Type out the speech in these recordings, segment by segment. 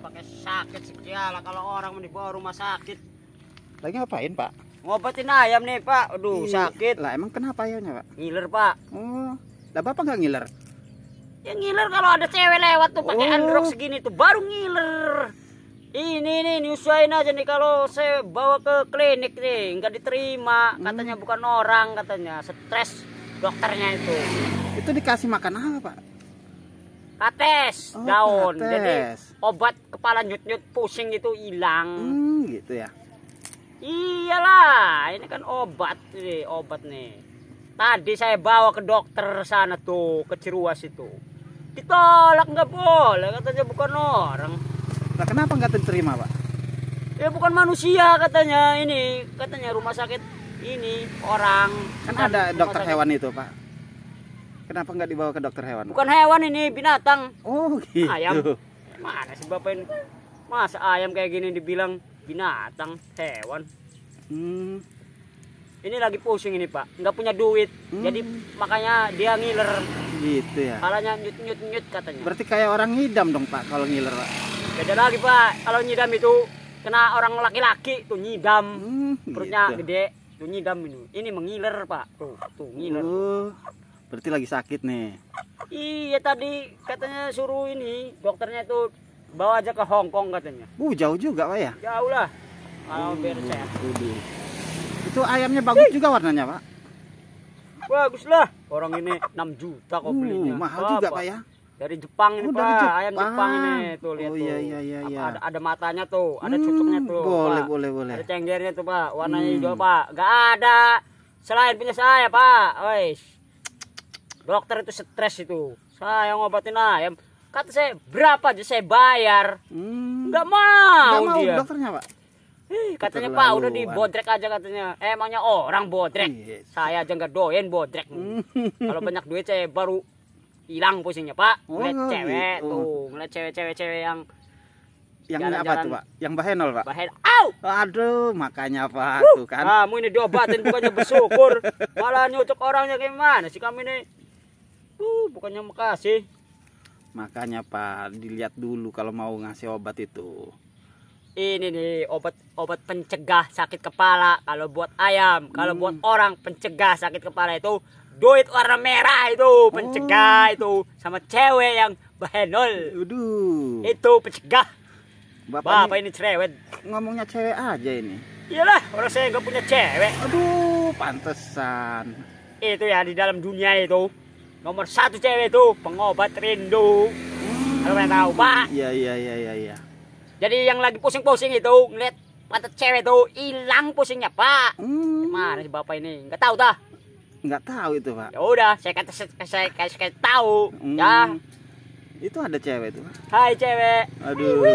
pakai sakit segala kalau orang dibawa rumah sakit lagi ngapain pak ngobatin ayam nih pak aduh Ih, iya. sakit lah emang kenapa ayamnya pak ngiler pak oh lah bapak nggak ngiler ya ngiler kalau ada cewek lewat tuh pakai oh. androk segini tuh baru ngiler ini nih nyusahin aja nih kalau saya bawa ke klinik nih nggak diterima hmm. katanya hmm. bukan orang katanya stres dokternya itu itu dikasih makan apa pak kates oh, daun kates. jadi obat kepala nyut-nyut pusing itu hilang hmm, gitu ya iyalah ini kan obat nih obat nih tadi saya bawa ke dokter sana tuh ke Ciruas itu ditolak nggak boleh katanya bukan orang nah, kenapa nggak terima pak ya bukan manusia katanya ini katanya rumah sakit ini orang kan ada dokter hewan itu pak Kenapa nggak dibawa ke dokter hewan? Bukan hewan ini, binatang. Oh, gitu. Ayam. Mana sih Bapak ini? Masa ayam kayak gini dibilang binatang, hewan. Hmm. Ini lagi pusing ini, Pak. Nggak punya duit. Hmm. Jadi makanya dia ngiler. Gitu ya. Kalanya nyut-nyut-nyut katanya. Berarti kayak orang ngidam dong, Pak, kalau ngiler, Pak. Beda lagi, Pak. Kalau ngidam itu kena orang laki-laki tuh ngidam. Hmm, Perutnya gitu. gede, tuh ngidam ini. Ini mengiler, Pak. Tuh, tuh ngiler. Uh. Berarti lagi sakit nih. Iya tadi katanya suruh ini dokternya itu bawa aja ke Hong Kong katanya. Bu uh, jauh juga pak ya? Jauh lah. Kalau uh, biar sehat. Itu ayamnya bagus juga warnanya pak? Bagus lah. Orang ini 6 juta kok uh, belinya. Uh, mahal juga pak ya? Dari Jepang ini oh, pak, Jepang. ayam Jepang ini tuh lihat oh, iya, iya, iya, iya. Ada, ada matanya tuh, ada hmm, cucuknya tuh. Boleh pak. boleh boleh. Ada cenggernya tuh pak, warnanya hmm. juga pak. Gak ada selain punya saya pak, ois dokter itu stres itu saya ngobatin ayam kata saya berapa aja saya bayar hmm. mau nggak mau dia. dokternya pak Hih, katanya pak udah dibodrek aja katanya eh, emangnya orang bodrek yes. Iya, iya. saya aja nggak doyan bodrek hmm. kalau banyak duit saya baru hilang pusingnya pak oh, ngeliat iya. oh, cewek oh. tuh ngeliat cewek-cewek cewek yang yang jalan -jalan. apa tuh pak? Yang bahenol pak? Bahenol. Au! Aduh, makanya pak uh. tuh kan. Kamu ini diobatin bukannya bersyukur, malah nyucuk orangnya gimana sih kami ini? Uh, bukannya makasih. Makanya Pak, dilihat dulu kalau mau ngasih obat itu. Ini nih obat obat pencegah sakit kepala kalau buat ayam, kalau hmm. buat orang pencegah sakit kepala itu duit warna merah itu pencegah oh. itu sama cewek yang bahenol. Aduh. Itu pencegah. Bapak, Bapak ini, ini cerewet. Ngomongnya cewek aja ini. Iyalah, orang saya nggak punya cewek. Aduh, pantesan. Itu ya di dalam dunia itu nomor satu cewek itu pengobat rindu hmm. kalau tahu pak iya iya iya iya ya. jadi yang lagi pusing-pusing itu ngeliat mata cewek itu hilang pusingnya pak hmm. mana si bapak ini nggak tahu dah nggak tahu itu pak ya udah saya kata saya saya, saya, tahu hmm. ya itu ada cewek tuh hai cewek aduh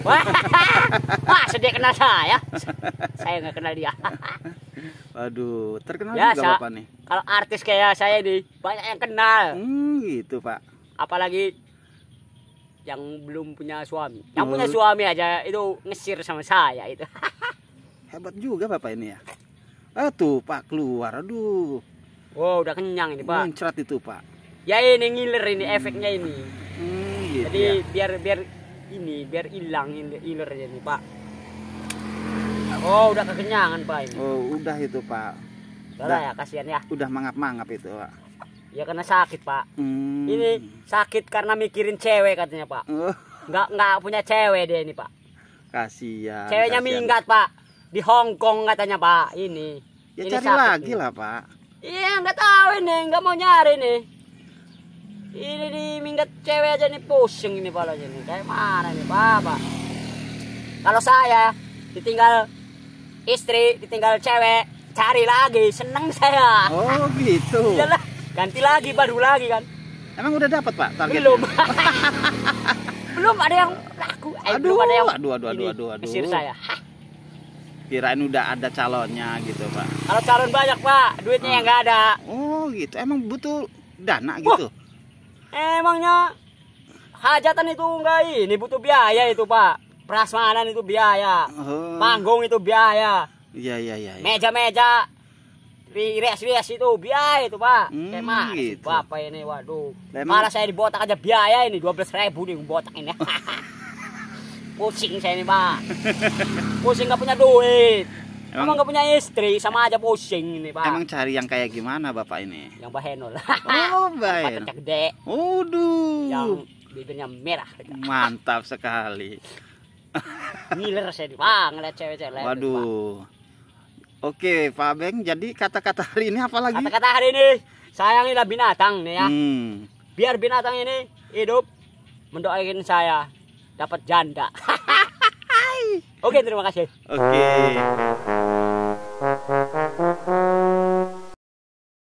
Wah, wah sedih kenal saya. Saya nggak kenal dia. Waduh, terkenal ya, juga Bapak nih. Kalau artis kayak saya nih, banyak yang kenal. Hmm, gitu Pak. Apalagi yang belum punya suami. Yang oh. punya suami aja itu ngesir sama saya itu. Hebat juga Bapak ini ya. Ah tuh Pak keluar, aduh. Wow, udah kenyang ini Pak. Mencret itu Pak. Ya ini ngiler ini efeknya ini. Hmm, gitu Jadi ya. biar biar ini biar hilang ilernya nih pak oh udah kekenyangan pak ini oh udah itu pak udah, ya kasihan ya udah mangap mangap itu pak ya karena sakit pak hmm. ini sakit karena mikirin cewek katanya pak uh. nggak nggak punya cewek dia ini pak kasihan ceweknya kasian. minggat pak di Hong Kong katanya pak ini ya ini cari lagi ini. lah pak iya nggak tahu ini nggak mau nyari nih ini di minggat cewek aja nih pusing ini balonnya nih. Kayak mana nih Bapak? Kalau saya ditinggal istri, ditinggal cewek, cari lagi, seneng saya. Oh gitu. Iyalah, ganti lagi baru lagi kan. Emang udah dapat Pak targetnya? Belum. belum ada yang laku. Eh, aduh, belum ada yang aduh, aduh, aduh, aduh, aduh. saya. Kirain udah ada calonnya gitu, Pak. Kalau calon banyak, Pak. Duitnya oh. yang nggak ada. Oh, gitu. Emang butuh dana gitu. Oh. Emangnya hajatan itu enggak ini butuh biaya itu pak. Prasmanan itu biaya. Oh. Panggung itu biaya. Iya iya iya. Ya. Meja-meja. rias ries itu biaya itu pak. Hmm, Kayak gitu. bapak ini waduh. Memang... Malah saya dibotak aja biaya ini dua belas ribu nih botak ini. Pusing saya ini pak. Pusing nggak punya duit. Emang nggak punya istri, sama aja pusing ini pak. Emang cari yang kayak gimana bapak ini? Yang bahenol. Oh bahenol. Kacang gede. Waduh. Yang bibirnya merah. Gitu. Mantap sekali. Ngiler saya pak, ngeliat cewek-cewek. Waduh. Oke Pak Beng, jadi kata-kata hari ini apa lagi? Kata-kata hari ini, sayangilah binatang nih ya. Hmm. Biar binatang ini hidup mendoakan saya dapat janda. Oke, terima kasih. Oke. Okay. Uh-huh.